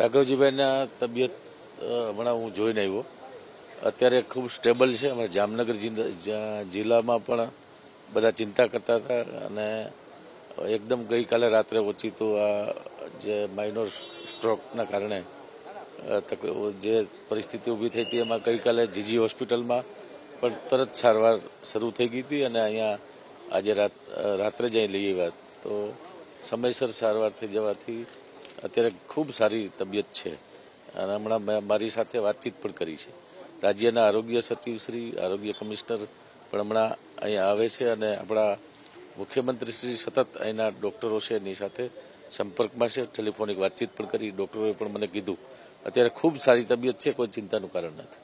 રાઘવજીભાઈના તબિયત હમણાં હું જોઈને આવ્યો અત્યારે ખૂબ સ્ટેબલ છે અમારા જામનગર જિલ્લામાં પણ બધા ચિંતા કરતા હતા અને એકદમ ગઈકાલે રાત્રે ઓછી તો આ જે માઇનોર સ્ટ્રોકના કારણે જે પરિસ્થિતિ ઊભી થઈ હતી એમાં ગઈકાલે જીજી હોસ્પિટલમાં પણ તરત સારવાર શરૂ થઈ ગઈ હતી અને અહીંયા આજે રાત્રે જ અહીં લઈ આવ્યા તો સમયસર સારવાર થઈ જવાથી અત્યારે ખૂબ સારી તબિયત છે અને હમણાં મેં મારી સાથે વાતચીત પણ કરી છે રાજ્યના આરોગ્ય સચિવ શ્રી આરોગ્ય કમિશનર પણ હમણાં અહીંયા આવે છે અને આપણા મુખ્યમંત્રીશ્રી સતત અહીંના ડોક્ટરો છે એની સાથે સંપર્કમાં છે ટેલિફોનિક વાતચીત પણ કરી ડૉક્ટરોએ પણ મને કીધું અત્યારે ખૂબ સારી તબિયત છે કોઈ ચિંતાનું કારણ નથી